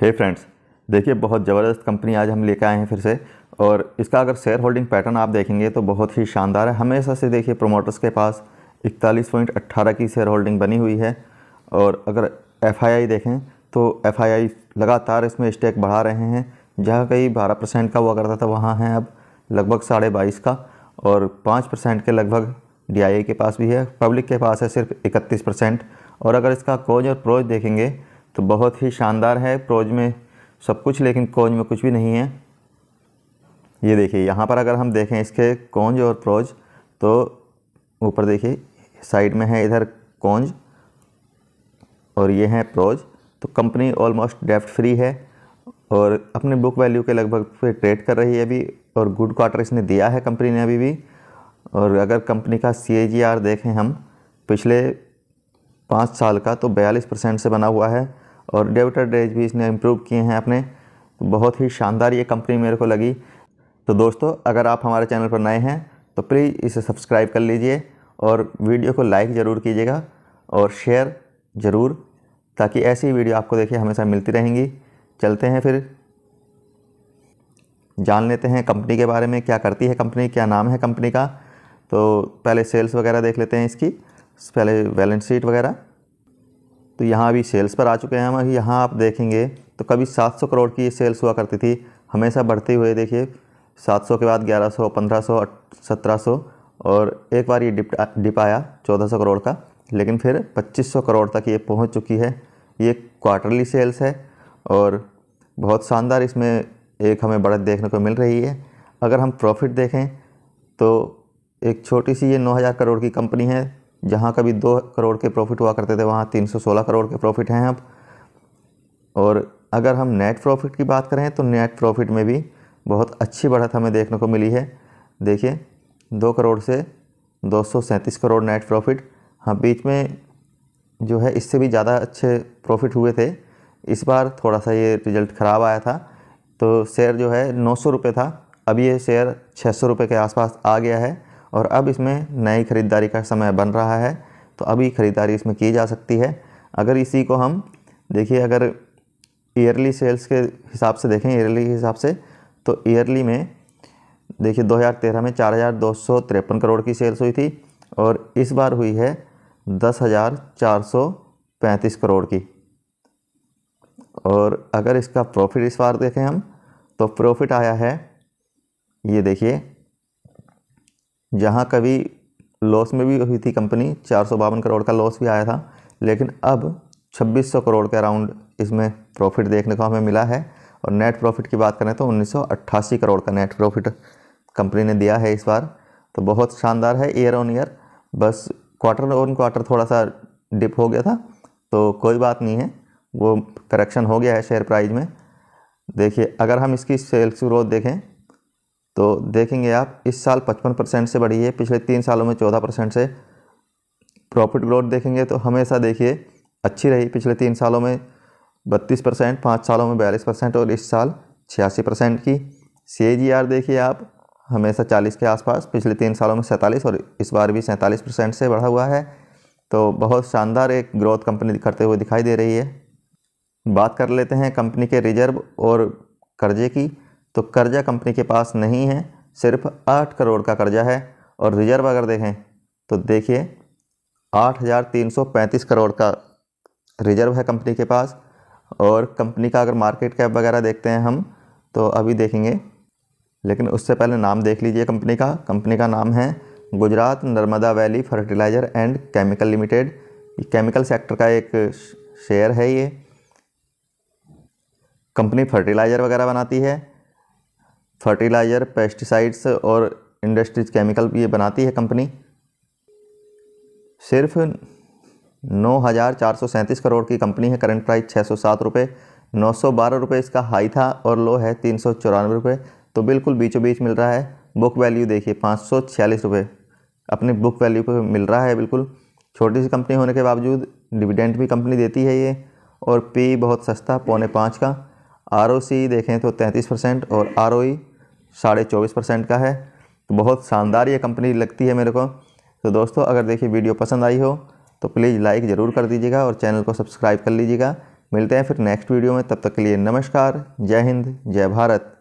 हे friends देखिए बहुत ज़बरदस्त कंपनी आज हम लेकर आए हैं फिर से और इसका अगर शेयर होल्डिंग पैटर्न आप देखेंगे तो बहुत ही शानदार है हमेशा से देखिए प्रोमोटर्स के पास इकतालीस पॉइंट अट्ठारह की शेयर होल्डिंग बनी हुई है और अगर एफ देखें तो एफ लगातार इसमें स्टेक बढ़ा रहे हैं जहाँ कहीं बारह परसेंट का हुआ करता था तो वहाँ हैं अब लगभग साढ़े बाईस का और पाँच परसेंट के लगभग डी के पास भी है पब्लिक के पास है सिर्फ इकतीस परसेंट और अगर इसका कोज और प्रोज देखेंगे तो बहुत ही शानदार है प्रोज में सब कुछ लेकिन कोज में कुछ भी नहीं है ये देखिए यहाँ पर अगर हम देखें इसके कोंज और प्रोज तो ऊपर देखिए साइड में है इधर कोंज और ये है प्रोज तो कंपनी ऑलमोस्ट डेफ्ट फ्री है और अपने बुक वैल्यू के लगभग पे ट्रेड कर रही है अभी और गुड क्वार्टर इसने दिया है कंपनी ने अभी भी और अगर कंपनी का सी देखें हम पिछले पाँच साल का तो बयालीस परसेंट से बना हुआ है और डेविटर डेज भी इसने इम्प्रूव किए हैं अपने तो बहुत ही शानदार ये कंपनी मेरे को लगी तो दोस्तों अगर आप हमारे चैनल पर नए हैं तो प्लीज़ इसे सब्सक्राइब कर लीजिए और वीडियो को लाइक ज़रूर कीजिएगा और शेयर ज़रूर ताकि ऐसी वीडियो आपको देखिए हमेशा मिलती रहेंगी चलते हैं फिर जान लेते हैं कंपनी के बारे में क्या करती है कंपनी क्या नाम है कंपनी का तो पहले सेल्स वगैरह देख लेते हैं इसकी पहले बैलेंस शीट वगैरह तो यहाँ अभी सेल्स पर आ चुके हैं हम यहाँ आप देखेंगे तो कभी 700 करोड़ की सेल्स हुआ करती थी हमेशा बढ़ते हुए देखिए 700 के बाद 1100, 1500, 1700 और एक बार ये डिप डिप आया 1400 करोड़ का लेकिन फिर 2500 करोड़ तक ये पहुंच चुकी है ये क्वार्टरली सेल्स है और बहुत शानदार इसमें एक हमें बढ़त देखने को मिल रही है अगर हम प्रॉफिट देखें तो एक छोटी सी ये 9000 करोड़ की कंपनी है जहाँ कभी दो करोड़ के प्रॉफिट हुआ करते थे वहाँ सोलह करोड़ के प्रॉफिट हैं अब और अगर हम नेट प्रॉफिट की बात करें तो नेट प्रॉफिट में भी बहुत अच्छी बढ़त हमें देखने को मिली है देखिए दो करोड़ से दो करोड़ नेट प्रॉफिट हाँ बीच में जो है इससे भी ज़्यादा अच्छे प्रॉफिट हुए थे इस बार थोड़ा सा ये रिजल्ट ख़राब आया था तो शेयर जो है नौ सौ था अब ये शेयर छः सौ के आसपास आ गया है और अब इसमें नई ख़रीदारी का समय बन रहा है तो अभी ख़रीदारी इसमें की जा सकती है अगर इसी को हम देखिए अगर ईयरली सेल्स के हिसाब से देखें ईयरली के हिसाब से तो ईयरली में देखिए 2013 में चार करोड़ की सेल्स हुई थी और इस बार हुई है दस हज़ार चार सौ पैंतीस करोड़ की और अगर इसका प्रॉफिट इस बार देखें हम तो प्रॉफिट आया है ये देखिए जहाँ कभी लॉस में भी हुई थी कंपनी चार सौ बावन करोड़ का लॉस भी आया था लेकिन अब छब्बीस सौ करोड़ के अराउंड इसमें प्रॉफिट देखने को हमें मिला है और नेट प्रॉफिट की बात करें तो उन्नीस करोड़ का नेट प्रॉफिट कंपनी ने दिया है इस बार तो बहुत शानदार है ईयर ऑन ईयर बस क्वार्टर ऑन क्वार्टर थोड़ा सा डिप हो गया था तो कोई बात नहीं है वो करेक्शन हो गया है शेयर प्राइज़ में देखिए अगर हम इसकी सेल्स ग्रोथ देखें तो देखेंगे आप इस साल 55 परसेंट से बढ़ी है पिछले तीन सालों में 14 परसेंट से प्रॉफिट ग्रोथ देखेंगे तो हमेशा देखिए अच्छी रही पिछले तीन सालों में बत्तीस परसेंट पाँच सालों में बयालीस परसेंट और इस साल छियासी परसेंट की सी देखिए आप हमेशा चालीस के आसपास पिछले तीन सालों में सैंतालीस और इस बार भी सैंतालीस परसेंट से बढ़ा हुआ है तो बहुत शानदार एक ग्रोथ कंपनी करते हुए दिखाई दे रही है बात कर लेते हैं कंपनी के रिजर्व और कर्जे की तो कर्जा कंपनी के पास नहीं है सिर्फ आठ करोड़ का कर्जा है और रिजर्व अगर देखें तो देखिए आठ हज़ार तीन सौ पैंतीस करोड़ का रिजर्व है कंपनी के पास और कंपनी का अगर मार्केट कैप वगैरह देखते हैं हम तो अभी देखेंगे लेकिन उससे पहले नाम देख लीजिए कंपनी का कंपनी का नाम है Gujarat Narmada valley fertiliser and chemical limited chemical sector का एक शेयर है ये कंपनी फर्टिलाइज़र वगैरह बनाती है फर्टिलाइज़र पेस्टिसाइड्स और इंडस्ट्रीज केमिकल ये बनाती है कंपनी सिर्फ नौ हज़ार चार सौ सैंतीस करोड़ की कंपनी है करंट प्राइस छः सौ सात रुपये नौ सौ बारह रुपये इसका हाई था और लो है तीन सौ चौरानवे रुपये तो बिल्कुल बीचों बीच मिल रहा है बुक वैल्यू देखिए पाँच सौ छियालीस रुपये अपनी बुक वैल्यू पर मिल रहा है बिल्कुल छोटी सी कंपनी होने के बावजूद डिविडेंट भी कंपनी देती है ये और पी बहुत सस्ता पौने पाँच का आर देखें तो तैंतीस परसेंट और आर साढ़े चौबीस परसेंट का है तो बहुत शानदार ये कंपनी लगती है मेरे को तो दोस्तों अगर देखिए वीडियो पसंद आई हो तो प्लीज़ लाइक ज़रूर कर दीजिएगा और चैनल को सब्सक्राइब कर लीजिएगा मिलते हैं फिर नेक्स्ट वीडियो में तब तक के लिए नमस्कार जय हिंद जय भारत